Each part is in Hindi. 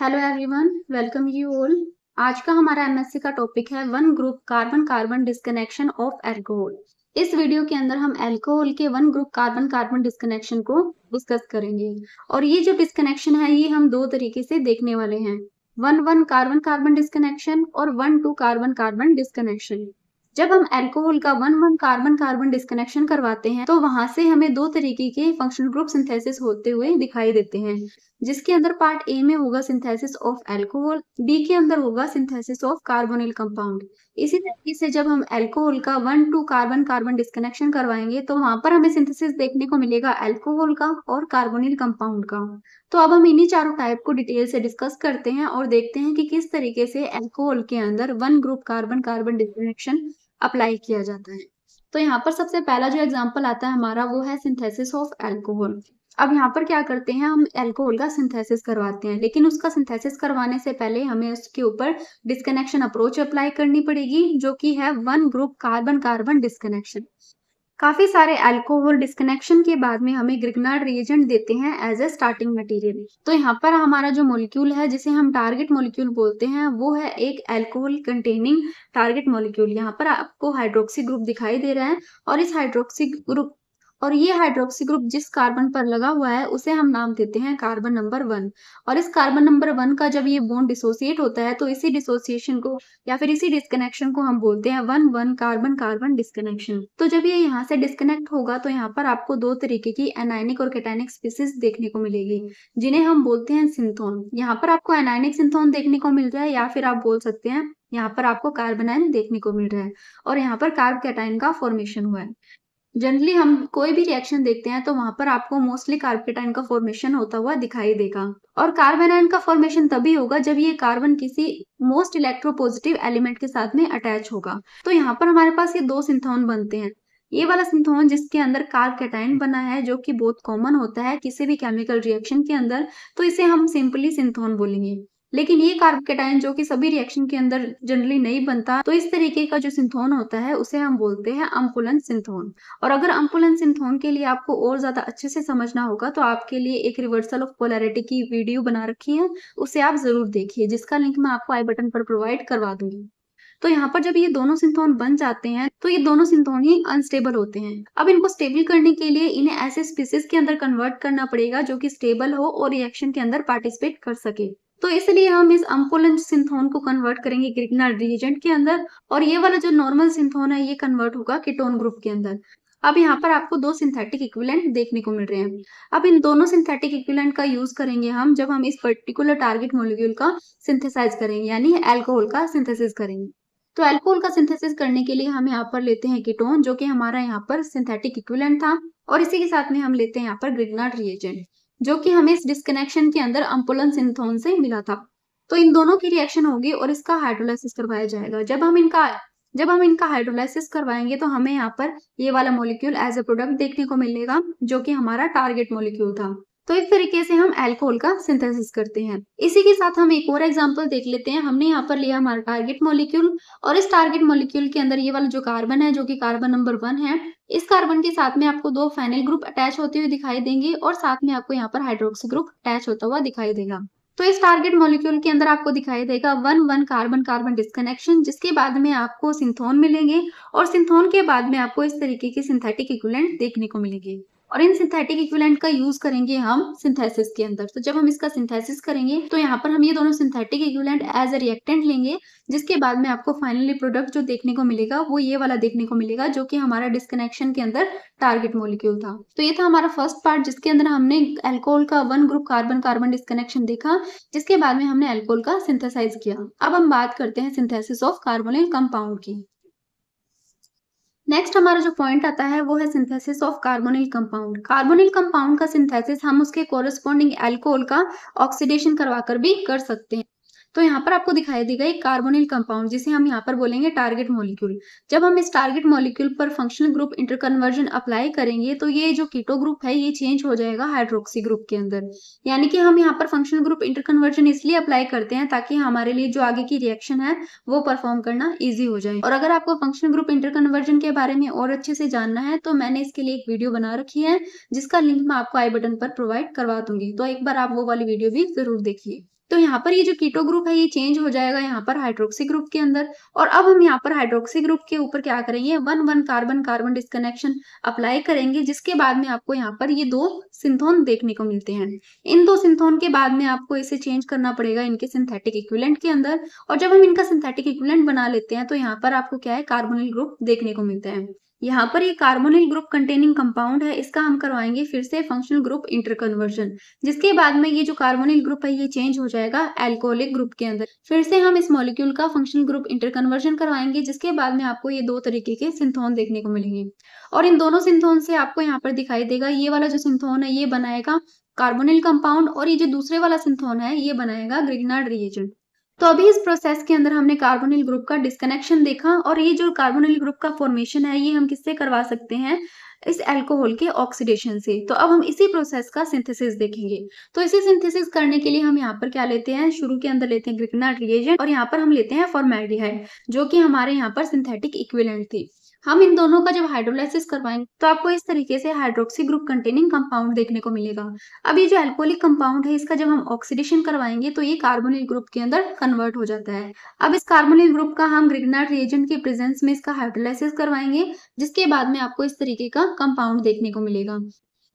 hello everyone welcome you all आज का हमारा एमएससी का टॉपिक है one group carbon carbon disconnection of alcohol इस वीडियो के अंदर हम एल्कोहल के one group carbon carbon disconnection को डिस्कस करेंगे और ये जो डिस्कनेक्शन है ये हम दो तरीके से देखने वाले हैं one one carbon carbon disconnection और one two carbon carbon disconnection जब हम एल्कोहल का one one carbon carbon disconnection करवाते हैं तो वहां से हमें दो तरीके के फंक्शनल ग्रुप सिंथेसिस होते हुए दिखाई देते हैं जिसके अंदर पार्ट ए में होगा सिंथेसिस ऑफ एल्कोहल बी के अंदर होगा सिंथेसिस ऑफ कार्बोनिल कंपाउंड इसी तरीके से जब हम एल्कोहल का one two carbon carbon disconnection करवाएंगे तो वहां पर हमें सिंथेसिस देखने को मिलेगा एल्कोहल का और कार्बोनिल कंपाउंड का तो अब हम इन्हीं चारों टाइप को डिटेल से डिस्कस करते हैं और देखते हैं कि किस तरीके से एल्कोहल के अंदर one group carbon carbon disconnection apply किया जाता है तो यहाँ पर सबसे पहला जो एग्जाम्पल आता है हमारा वो है सिंथेसिस ऑफ एल्कोहल अब यहाँ पर क्या करते हैं हम एल्कोहल का सिंथेसिस करवाते हैं लेकिन उसका सिंथेसिस करवाने से पहले हमें उसके ऊपर डिस्कनेक्शन अप्रोच अप्लाई करनी पड़ेगी जो कि है one group carbon carbon disconnection काफ़ी सारे एल्कोहल डिस्कनेक्शन के बाद में हमें ग्रिगनाड रिएजेंट देते हैं एज ए स्टार्टिंग मटेरियल तो यहाँ पर हमारा जो मोलिक्यूल है जिसे हम टारगेट मोलिक्यूल बोलते हैं वो है एक एल्कोहल कंटेनिंग टारगेट मोलिक्यूल यहाँ पर आपको हाइड्रोक्सी ग्रुप दिखाई दे रहा है और इस हाइड्रोक्सी ग्रुप और ये हाइड्रोक्सी ग्रुप जिस कार्बन पर लगा हुआ है उसे हम नाम देते हैं कार्बन नंबर वन और इस कार्बन नंबर वन का जब ये बोन डिसोसिएट होता है तो इसी डिसोसिएशन को या फिर इसी डिस्कनेक्शन को हम बोलते हैं one one carbon carbon disconnection तो जब ये यहाँ से डिस्कनेक्ट होगा तो यहाँ पर आपको दो तरीके की एनाइनिक और कैटाइनिक स्पीसीज देखने को मिलेगी जिन्हें हम बोलते हैं सिंथोन यहाँ पर आपको एनाइनिक सिंथोन देखने को मिल रहा है या फिर आप बोल सकते हैं यहाँ पर आपको कार्बनाइन देखने को मिल रहा है और यहाँ पर कार्ब कैटाइन का फॉर्मेशन हुआ है जनरली हम कोई भी रिएक्शन देखते हैं तो वहां पर आपको मोस्टली कार्बेटाइन का फॉर्मेशन होता हुआ दिखाई देगा और कार्बेनाइन का फॉर्मेशन तभी होगा जब ये कार्बन किसी मोस्ट इलेक्ट्रोपोजिटिव एलिमेंट के साथ में अटैच होगा तो यहाँ पर हमारे पास ये दो सिंथोन बनते हैं ये वाला सिंथोन जिसके अंदर कार्बकेटाइन बना है जो कि बहुत कॉमन होता है किसी भी केमिकल रिएक्शन के अंदर तो इसे हम सिंपली सिंथोन बोलेंगे लेकिन ये कार्बकेटाइन जो कि सभी रिएक्शन के अंदर जनरली नहीं बनता तो इस तरीके का जो सिंथोन होता है उसे हम बोलते हैं अम्पुलन सिंथोन और अगर अम्पुलन सिंथोन के लिए आपको और ज्यादा अच्छे से समझना होगा तो आपके लिए एक रिवर्सल ऑफ पोलैरिटी की वीडियो बना रखी है उसे आप जरूर देखिए जिसका लिंक मैं आपको आई बटन पर प्रोवाइड करवा दूंगी तो यहाँ पर जब ये दोनों सिंथोन बन जाते हैं तो ये दोनों सिंथोन ही अनस्टेबल होते हैं अब इनको स्टेबल करने के लिए इन्हें ऐसे स्पीसीज के अंदर कन्वर्ट करना पड़ेगा जो कि स्टेबल हो और रिएक्शन के अंदर पार्टिसिपेट कर सके तो इसलिए हम इस अम्पोलन सिंथोन को कन्वर्ट करेंगे ग्रिग्नल रिएजेंट के अंदर और ये वाला जो नॉर्मल सिंथोन है ये कन्वर्ट होगा किटोन ग्रुप के अंदर अब यहाँ पर आपको दो सिंथेटिक इक्विलेंट देखने को मिल रहे हैं अब इन दोनों सिंथेटिक इक्विलेंट का यूज करेंगे हम जब हम इस पर्टिकुलर टारगेट मोलिक्यूल का सिंथेसाइज करेंगे यानी एल्कोहल का सिंथेसिस करेंगे तो एल्कोहल का सिंथेसिस करने के लिए हम यहाँ पर लेते हैं किटोन जो कि हमारा यहाँ पर सिंथेटिक इक्विलेंट था और इसी के साथ में हम लेते हैं यहाँ पर ग्रिगनाट रिएजेंट जो कि हमें इस डिस्कनेक्शन के अंदर अम्पुलन सिंथोन से मिला था तो इन दोनों की रिएक्शन होगी और इसका हाइड्रोलाइसिस करवाया जाएगा जब हम इनका जब हम इनका हाइड्रोलाइसिस करवाएंगे तो हमें यहाँ पर ये वाला मॉलिक्यूल एज ए प्रोडक्ट देखने को मिलेगा जो कि हमारा टारगेट मॉलिक्यूल था तो इस तरीके से हम एल्कोहल का सिंथेसिस करते हैं इसी के साथ हम एक और एग्जांपल देख लेते हैं हमने यहाँ पर लिया हमारा टारगेट मॉलिक्यूल और इस टारगेट मॉलिक्यूल के अंदर ये वाला जो कार्बन है जो कि कार्बन नंबर वन है इस कार्बन के साथ में आपको दो फाइनल ग्रुप अटैच होते हुए दिखाई देंगे और साथ में आपको यहाँ पर हाइड्रोक्सी ग्रुप अटैच होता हुआ दिखाई देगा तो इस टारगेट मॉलिक्यूल के अंदर आपको दिखाई देगा one one carbon carbon disconnection जिसके बाद में आपको सिंथोन मिलेंगे और सिंथोन के बाद में आपको इस तरीके के सिंथेटिक इक्वलेंट देखने को मिलेंगे और इन सिंथेटिक इक्विलेंट का यूज करेंगे हम सिंथेसिस के अंदर तो जब हम इसका सिंथेसिस करेंगे तो यहाँ पर हम ये दोनों synthetic equivalent as a reactant लेंगे जिसके बाद में आपको फाइनली प्रोडक्ट जो देखने को मिलेगा वो ये वाला देखने को मिलेगा जो कि हमारा डिस्कनेक्शन के अंदर टारगेट मोलिक्यूल था तो ये था हमारा फर्स्ट पार्ट जिसके अंदर हमने एल्कोहल का one group carbon carbon disconnection देखा जिसके बाद में हमने एल्कोहल का सिंथेसाइज किया अब हम बात करते हैं सिंथेसिस ऑफ कार्बोनिल कंपाउंड की नेक्स्ट हमारा जो पॉइंट आता है वो है synthesis of carbonyl compound carbonyl compound का सिंथेसिस हम उसके कोरस्पॉन्डिंग एल्कोहल का ऑक्सीडेशन करवाकर भी कर सकते हैं तो यहाँ पर आपको दिखाई देगा एक कार्बोनिल कंपाउंड जिसे हम यहाँ पर बोलेंगे टारगेट मोलिक्यूल जब हम इस टारगेट मोलिक्यूल पर फंक्शनल ग्रुप इंटरकन्वर्जन अप्लाई करेंगे तो ये जो कीटो ग्रुप है ये चेंज हो जाएगा हाइड्रोक्सी ग्रुप के अंदर यानी कि हम यहाँ पर फंक्शनल ग्रुप इंटरकन्वर्जन इसलिए अप्लाई करते हैं ताकि हमारे लिए जो आगे की रिएक्शन है वो परफॉर्म करना ईजी हो जाए और अगर आपको फंक्शनल ग्रुप इंटरकन्वर्जन के बारे में और अच्छे से जानना है तो मैंने इसके लिए एक वीडियो बना रखी है जिसका लिंक मैं आपको आई बटन पर प्रोवाइड करवा दूंगी तो एक बार आप वो वाली वीडियो भी जरूर देखिए तो यहाँ पर ये जो कीटो ग्रुप है ये चेंज हो जाएगा यहाँ पर हाइड्रोक्सी ग्रुप के अंदर और अब हम यहाँ पर हाइड्रोक्सी ग्रुप के ऊपर क्या करेंगे one one carbon carbon disconnection apply करेंगे जिसके बाद में आपको यहाँ पर ये दो सिंथोन देखने को मिलते हैं इन दो सिंथोन के बाद में आपको इसे चेंज करना पड़ेगा इनके सिंथेटिक इक्विलेंट के अंदर और जब हम इनका सिंथेटिक इक्विलेंट बना लेते हैं तो यहाँ पर आपको क्या है कार्बोनिल ग्रुप देखने को मिलते हैं यहाँ पर ये कार्बोनिल ग्रुप कंटेनिंग कंपाउंड है इसका हम करवाएंगे फिर से फंक्शनल ग्रुप इंटरकन्वर्जन जिसके बाद में ये जो कार्बोनिल ग्रुप है ये चेंज हो जाएगा एल्कोहलिक ग्रुप के अंदर फिर से हम इस मॉलिक्यूल का फंक्शनल ग्रुप इंटरकन्वर्जन करवाएंगे जिसके बाद में आपको ये दो तरीके के सिंथोन देखने को मिलेंगे और इन दोनों सिंथोन से आपको यहाँ पर दिखाई देगा ये वाला जो सिंथोन है ये बनाएगा कार्बोनिल कंपाउंड और ये जो दूसरे वाला सिंथोन है ये बनाएगा ग्रिगनाड रिएजेंट तो अभी इस प्रोसेस के अंदर हमने कार्बोनिल ग्रुप का डिस्कनेक्शन देखा और ये जो कार्बोनिल ग्रुप का फॉर्मेशन है ये हम किससे करवा सकते हैं इस एल्कोहल के ऑक्सीडेशन से तो अब हम इसी प्रोसेस का सिंथेसिस देखेंगे तो इसी सिंथेसिस करने के लिए हम यहाँ पर क्या लेते हैं शुरू के अंदर लेते हैं ग्रिकनाट रिएजेंट और यहाँ पर हम लेते हैं फॉर्मेल्डिहाइड जो कि हमारे यहाँ पर सिंथेटिक इक्विलेंट थी हम इन दोनों का जब हाइड्रोलाइसिस करवाएंगे तो आपको इस तरीके से हाइड्रोक्सी ग्रुप कंटेनिंग कंपाउंड देखने को मिलेगा अब ये जो एल्कोहलिक कंपाउंड है इसका जब हम ऑक्सीडेशन करवाएंगे तो ये कार्बोनिल ग्रुप के अंदर कन्वर्ट हो जाता है अब इस कार्बोनिल ग्रुप का हम ग्रिगनाट रिएजेंट के प्रेजेंस में इसका हाइड्रोलाइसिस करवाएंगे जिसके बाद में आपको इस तरीके का कंपाउंड देखने को मिलेगा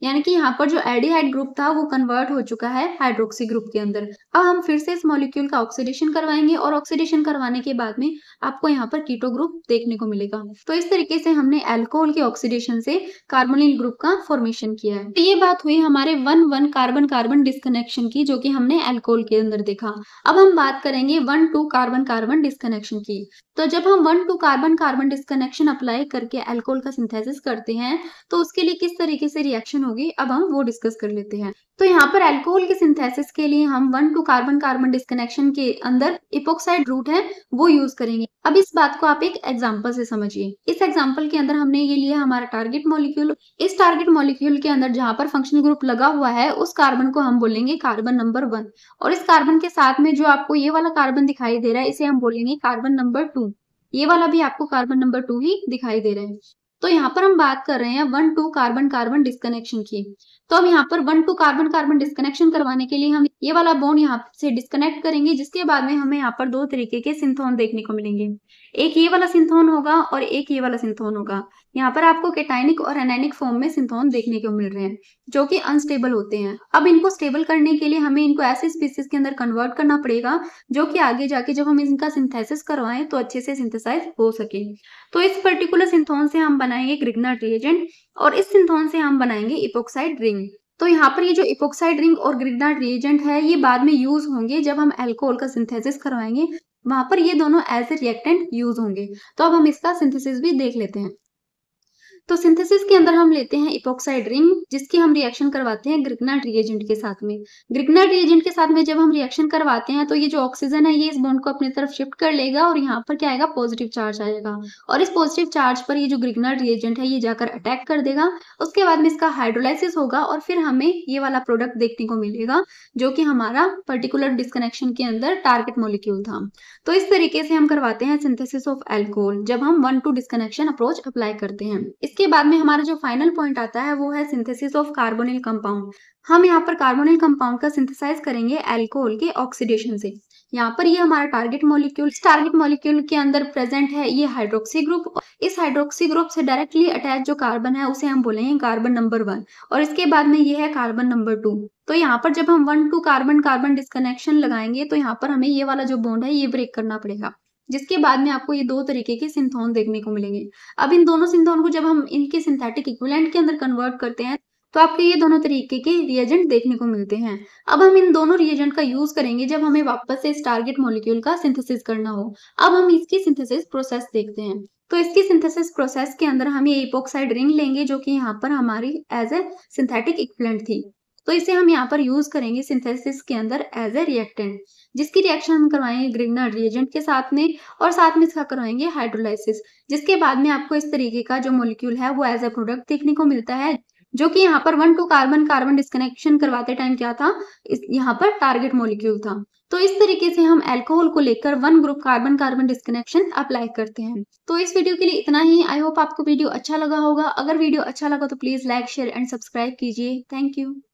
यानी कि यहाँ पर जो एडिहाइड ग्रुप था वो कन्वर्ट हो चुका है हाइड्रोक्सी ग्रुप के अंदर अब हम फिर से इस मॉलिक्यूल का ऑक्सीडेशन करवाएंगे और ऑक्सीडेशन करवाने के बाद में आपको यहाँ पर कीटो ग्रुप देखने को मिलेगा तो इस तरीके से हमने एल्कोहल के ऑक्सीडेशन से कार्बोनिल ग्रुप का फॉर्मेशन किया है तो ये बात हुई हमारे one one carbon carbon disconnection की जो की हमने एल्कोहल के अंदर देखा अब हम बात करेंगे one two carbon carbon disconnection की तो जब हम one two carbon carbon disconnection apply करके एल्कोहल का सिंथेसिस करते हैं तो उसके लिए किस तरीके से रिएक्शन होगी अब हम वो डिस्कस कर लेते हैं तो यहाँ पर एल्कोहल के सिंथेसिस के लिए हम one two carbon carbon disconnection के अंदर इपोक्साइड रूट है वो यूज करेंगे अब इस बात को आप एक एग्जाम्पल से समझिए इस एग्जाम्पल के अंदर हमने ये लिया हमारा टारगेट मॉलिक्यूल इस टारगेट मॉलिक्यूल के अंदर जहाँ पर फंक्शन ग्रुप लगा हुआ है उस कार्बन को हम बोलेंगे कार्बन नंबर वन और इस कार्बन के साथ में जो आपको ये वाला कार्बन दिखाई दे रहा है इसे हम बोलेंगे कार्बन नंबर टू ये वाला भी आपको कार्बन नंबर टू ही दिखाई दे रहा है तो यहाँ पर हम बात कर रहे हैं one two carbon carbon disconnection की तो हम यहाँ पर one two carbon carbon disconnection करवाने के लिए हम ये वाला बोन यहाँ से डिस्कनेक्ट करेंगे जिसके बाद में हमें यहाँ पर दो तरीके के सिंथोन देखने को मिलेंगे एक ये वाला सिंथोन होगा और एक ये वाला सिंथोन होगा यहाँ पर आपको केटाइनिक और एनाइनिक फॉर्म में सिंथोन देखने को मिल रहे हैं जो कि अनस्टेबल होते हैं अब इनको स्टेबल करने के लिए हमें इनको ऐसे स्पीसीज के अंदर कन्वर्ट करना पड़ेगा जो कि आगे जाके जब हम इनका सिंथेसिस करवाएं तो अच्छे से सिंथेसाइज हो सके तो इस पर्टिकुलर सिंथोन से हम बनाएंगे ग्रिग्नर रिएजेंट और इस सिंथोन से हम बनाएंगे इपोक्साइड रिंग तो यहाँ पर ये जो इपोक्साइड रिंग और ग्रिगनाट रिएजेंट है ये बाद में यूज होंगे जब हम एल्कोहल का सिंथेसिस करवाएंगे वहां पर ये दोनों एज ए रिएक्टेंट यूज होंगे तो अब हम इसका सिंथेसिस भी देख लेते हैं तो सिंथेसिस के अंदर हम लेते हैं इपोक्साइड रिंग जिसकी हम रिएक्शन करवाते हैं ग्रिगनाट रिएजेंट के साथ में ग्रिगनाट रिएजेंट के साथ में जब हम रिएक्शन करवाते हैं तो ये जो ऑक्सीजन है ये इस बॉन्ड को अपनी तरफ शिफ्ट कर लेगा और यहाँ पर क्या आएगा पॉजिटिव चार्ज आएगा और इस पॉजिटिव चार्ज पर ये जो ग्रिगनाट रिएजेंट है ये जाकर अटैक कर देगा उसके बाद में इसका हाइड्रोलाइसिस होगा और फिर हमें ये वाला प्रोडक्ट देखने को मिलेगा जो कि हमारा पर्टिकुलर डिस्कनेक्शन के अंदर टारगेट मोलिक्यूल था तो इस तरीके से हम करवाते हैं सिंथेसिस ऑफ एल्कोहल जब हम one two disconnection approach apply करते हैं इसके बाद में हमारा जो फाइनल पॉइंट आता है वो है सिंथेसिस ऑफ कार्बोनिल कंपाउंड हम यहाँ पर कार्बोनिल कंपाउंड का सिंथेसाइज करेंगे एल्कोहल के ऑक्सीडेशन से यहाँ पर ये यह हमारा टारगेट मॉलिक्यूल इस टारगेट मॉलिक्यूल के अंदर प्रेजेंट है ये हाइड्रोक्सी ग्रुप इस हाइड्रोक्सी ग्रुप से डायरेक्टली अटैच जो कार्बन है उसे हम बोलेंगे कार्बन नंबर वन और इसके बाद में ये है कार्बन नंबर टू तो यहाँ पर जब हम one two carbon carbon disconnection लगाएंगे तो यहाँ पर हमें ये वाला जो बॉन्ड है ये ब्रेक करना पड़ेगा जिसके बाद में आपको ये दो तरीके के सिंथोन देखने को मिलेंगे अब इन दोनों सिंथोन को जब हम इनके सिंथेटिक इक्विलेंट के अंदर कन्वर्ट करते हैं तो आपके ये दोनों तरीके के रिएजेंट देखने को मिलते हैं अब हम इन दोनों रिएजेंट का यूज करेंगे जब हमें वापस से इस टारगेट मॉलिक्यूल का सिंथेसिस करना हो अब हम इसकी सिंथेसिस प्रोसेस देखते हैं तो इसकी सिंथेसिस प्रोसेस के अंदर हम ये इपोक्साइड रिंग लेंगे जो कि यहाँ पर हमारी एज ए सिंथेटिक इक्विलेंट थी तो इसे हम यहाँ पर यूज करेंगे सिंथेसिस के अंदर एज ए रिएक्टेंट जिसकी रिएक्शन हम करवाएंगे ग्रिगनर रिएजेंट के साथ में और साथ में इसका करवाएंगे हाइड्रोलाइसिस जिसके बाद में आपको इस तरीके का जो मोलिक्यूल है वो एज ए प्रोडक्ट देखने को मिलता है जो कि यहाँ पर one two carbon carbon disconnection करवाते टाइम क्या था इस यहाँ पर टारगेट मोलिक्यूल था तो इस तरीके से हम अल्कोहल को लेकर one group carbon carbon disconnection apply करते हैं तो इस वीडियो के लिए इतना ही आई होप आपको वीडियो अच्छा लगा होगा अगर वीडियो अच्छा लगा तो please like share and subscribe कीजिए थैंक यू